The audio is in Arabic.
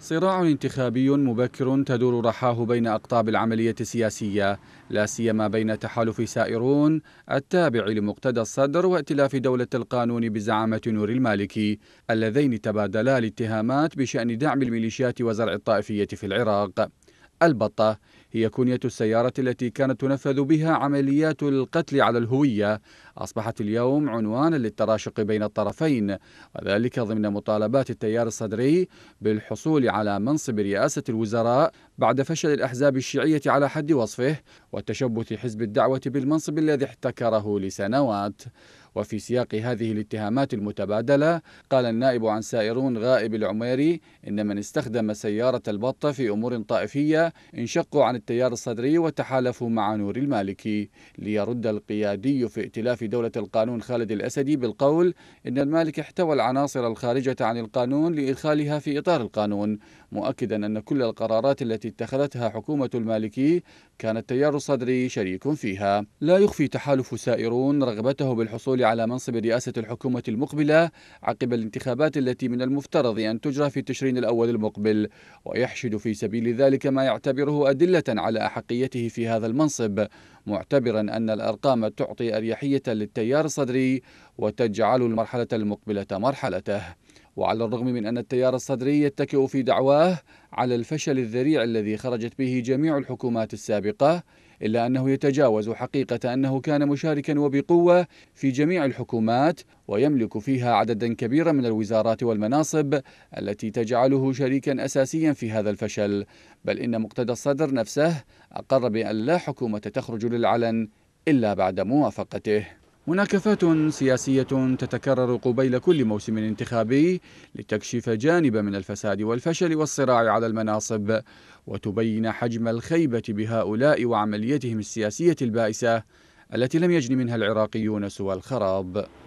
صراع انتخابي مبكر تدور رحاه بين أقطاب العملية السياسية لا سيما بين تحالف سائرون التابع لمقتدى الصدر وائتلاف دولة القانون بزعامة نور المالكي اللذين تبادلا الاتهامات بشأن دعم الميليشيات وزرع الطائفية في العراق البطة هي كنية السيارة التي كانت تنفذ بها عمليات القتل على الهوية أصبحت اليوم عنوانا للتراشق بين الطرفين وذلك ضمن مطالبات التيار الصدري بالحصول على منصب رئاسة الوزراء بعد فشل الأحزاب الشيعية على حد وصفه وتشبث حزب الدعوة بالمنصب الذي احتكره لسنوات وفي سياق هذه الاتهامات المتبادلة قال النائب عن سائرون غائب العميري إن من استخدم سيارة البطة في أمور طائفية انشقوا عن التيار الصدري وتحالفوا مع نور المالكي ليرد القيادي في ائتلاف دولة القانون خالد الأسدي بالقول إن المالك احتوى العناصر الخارجة عن القانون لإدخالها في إطار القانون مؤكدا أن كل القرارات التي اتخذتها حكومة المالكي كان التيار الصدري شريك فيها لا يخفي تحالف سائرون رغبته بالحصول على منصب رئاسة الحكومة المقبلة عقب الانتخابات التي من المفترض أن تجرى في تشرين الأول المقبل ويحشد في سبيل ذلك ما يعتبره أدلة على أحقيته في هذا المنصب معتبرا أن الأرقام تعطي أريحية للتيار الصدري وتجعل المرحلة المقبلة مرحلته وعلى الرغم من أن التيار الصدري يتكئ في دعواه على الفشل الذريع الذي خرجت به جميع الحكومات السابقة إلا أنه يتجاوز حقيقة أنه كان مشاركا وبقوة في جميع الحكومات ويملك فيها عددا كبيرا من الوزارات والمناصب التي تجعله شريكا أساسيا في هذا الفشل بل إن مقتدى الصدر نفسه أقر بأن لا حكومة تخرج للعلن إلا بعد موافقته مناكفات سياسية تتكرر قبيل كل موسم انتخابي لتكشف جانب من الفساد والفشل والصراع على المناصب وتبين حجم الخيبة بهؤلاء وعمليتهم السياسية البائسة التي لم يجن منها العراقيون سوى الخراب